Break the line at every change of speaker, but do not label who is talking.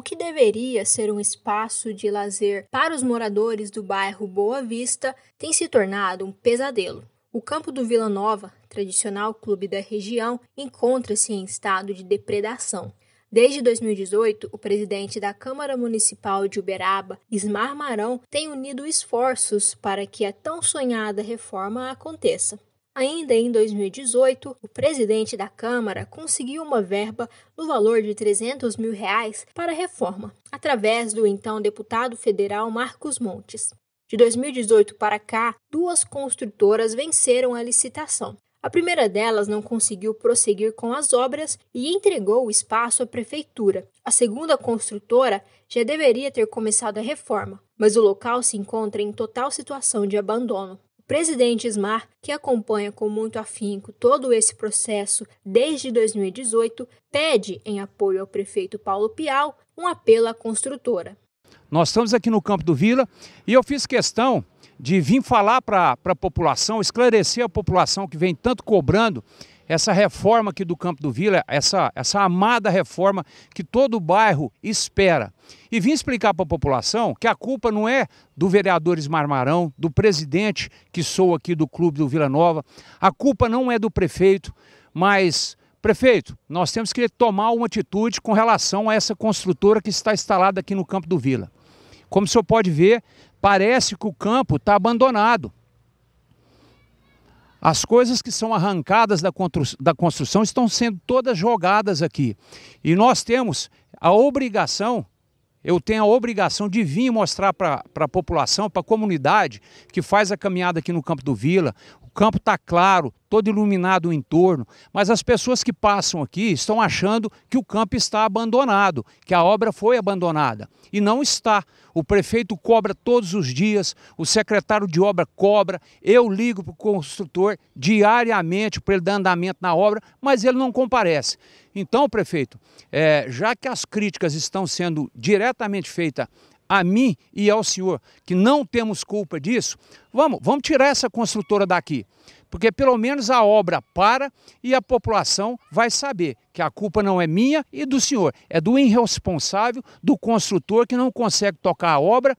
o que deveria ser um espaço de lazer para os moradores do bairro Boa Vista tem se tornado um pesadelo. O campo do Vila Nova, tradicional clube da região, encontra-se em estado de depredação. Desde 2018, o presidente da Câmara Municipal de Uberaba, Ismar Marão, tem unido esforços para que a tão sonhada reforma aconteça. Ainda em 2018, o presidente da Câmara conseguiu uma verba no valor de 300 mil reais para a reforma, através do então deputado federal Marcos Montes. De 2018 para cá, duas construtoras venceram a licitação. A primeira delas não conseguiu prosseguir com as obras e entregou o espaço à prefeitura. A segunda construtora já deveria ter começado a reforma, mas o local se encontra em total situação de abandono presidente Ismar, que acompanha com muito afinco todo esse processo desde 2018, pede, em apoio ao prefeito Paulo Pial, um apelo à construtora.
Nós estamos aqui no campo do Vila e eu fiz questão de vir falar para a população, esclarecer a população que vem tanto cobrando essa reforma aqui do Campo do Vila, essa, essa amada reforma que todo o bairro espera. E vim explicar para a população que a culpa não é do vereador Ismar Marão, do presidente que sou aqui do Clube do Vila Nova, a culpa não é do prefeito, mas Prefeito, nós temos que tomar uma atitude com relação a essa construtora que está instalada aqui no campo do Vila. Como o senhor pode ver, parece que o campo está abandonado. As coisas que são arrancadas da construção estão sendo todas jogadas aqui. E nós temos a obrigação eu tenho a obrigação de vir mostrar para a população, para a comunidade que faz a caminhada aqui no Campo do Vila. O campo está claro, todo iluminado o entorno, mas as pessoas que passam aqui estão achando que o campo está abandonado, que a obra foi abandonada. E não está. O prefeito cobra todos os dias, o secretário de obra cobra, eu ligo para o construtor diariamente para ele dar andamento na obra, mas ele não comparece. Então, prefeito, é, já que as críticas estão sendo diretamente feitas a mim e ao senhor, que não temos culpa disso, vamos, vamos tirar essa construtora daqui. Porque pelo menos a obra para e a população vai saber que a culpa não é minha e do senhor, é do irresponsável, do construtor que não consegue tocar a obra